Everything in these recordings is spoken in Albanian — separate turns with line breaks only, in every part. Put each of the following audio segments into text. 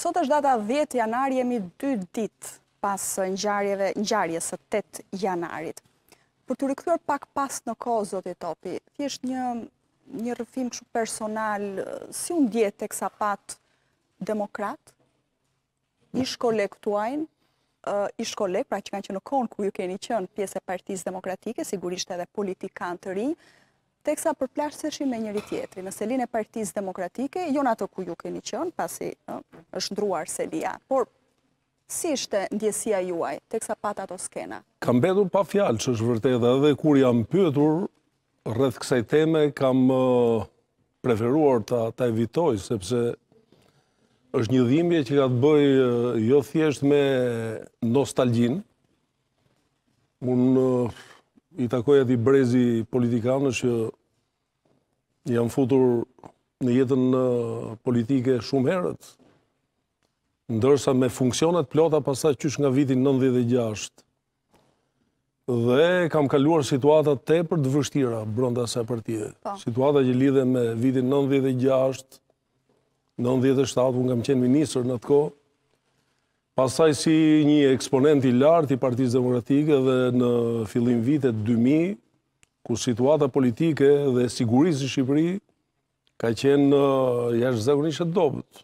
Sot është data 10 janarë, jemi 2 dit pas njarjeve, njarje së 8 janarit. Për të rikëthyrë pak pas në kohë, zotit topi, thjesht një rëfim që personal, si unë djetë e kësa pat demokrat, ish kolegë tuajnë, ish kolegë, pra që kanë që në konë ku ju keni qënë pjesë e partijës demokratike, sigurisht edhe politikanë të rinjë, teksa përplashtëshin me njëri tjetëri. Në selin e partiz demokratike, jo në ato ku ju keni qënë, pasi është ndruar selia. Por, si shte ndjesia juaj, teksa pat ato skena?
Kam bedur pa fjalë që është vërtet, edhe kur jam pyetur rrëth kësaj teme, kam preferuar ta evitoj, sepse është një dhimje që ka të bëjë jo thjesht me nostalgjin. Unë i takoj ati brezi politikanë që janë futur në jetën në politike shumë herët, ndërsa me funksionat plota pasa qysh nga vitin 96, dhe kam kaluar situatat te për të vështira bronda se për po. tjede. Situatat që lidhe me vitin 96, 97, unë kam qenë minister në të kohë, Pasaj si një eksponent i lartë i partijës demokratike dhe në fillim vitet 2000, ku situata politike dhe sigurisë në Shqipëri ka qenë në jashtë zekon dobët.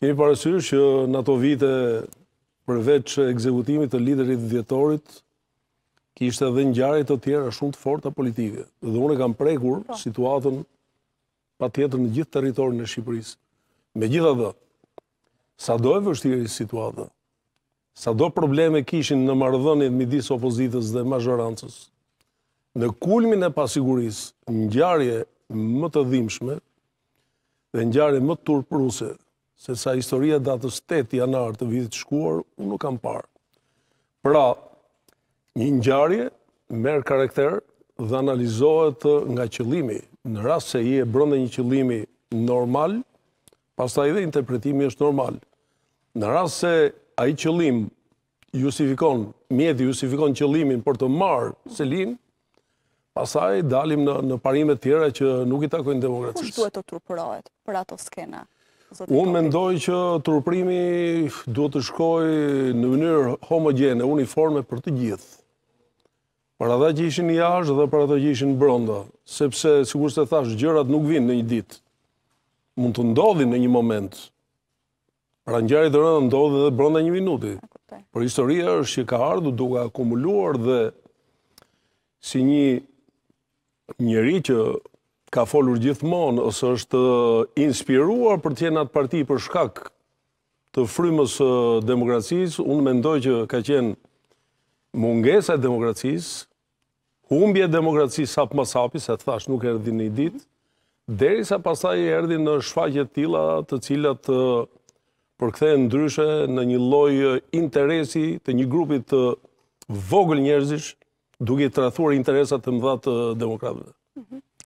Kemi parësysh që në ato vite përveç ekzekutimit të liderit djetorit, ki ishte edhe në gjarit të tjera shumë të forta politike. Dhe une kam prekur po. situatën pa tjetër në gjithë teritorin e Shqipërisë. Me gjitha dhe, sa do e vështirë i situatë, sa do probleme kishin në mardhënit midis opozitës dhe mazhorancës, në kulmin e pasiguris, në gjarje më të dhimshme dhe në gjarje më të turpruse, se sa historie datës 8 janar të vidit shkuar, unë nuk kam parë. Pra, një një gjarje merë karakter dhe analizohet nga qëlimi, në rast se i e brëndë një qëlimi normal, pas ta edhe interpretimi është normal. Në rrasë se a i qëllim justifikon, mjeti justifikon qëllimin për të marë selin, pasaj dalim në parimet tjera që nuk i takojnë demokracisë.
Kështë duhet të trupërojt për ato skena? Unë
mendoj që trupërimi duhet të shkoj në mënyrë homogene, uniforme për të gjithë. Për adha që ishin jashtë dhe për adha që ishin bronda, sepse, sigur se thash, gjërat nuk vinë në një ditë. Mund të ndodhin në një momentë Pra njëri të rëndë ndodhë dhe brënda një minuti. Por historia është që ka ardhë duke akumuluar dhe si një njëri që ka folur gjithmonë ose është inspiruar për tjenë atë parti për shkak të frymës demokracisë, unë mendoj që ka qenë mungesa e demokracisë, humbje demokracisë sapë më sapi, se të thash nuk erdi një ditë, deri sa pasaj erdi në shfaqet tila të cilat të cilat por këthe ndryshe në një lojë interesi të një grupit të vogël njerëzish duke të rathuar interesat të mëdha të demokratëve. Mhm.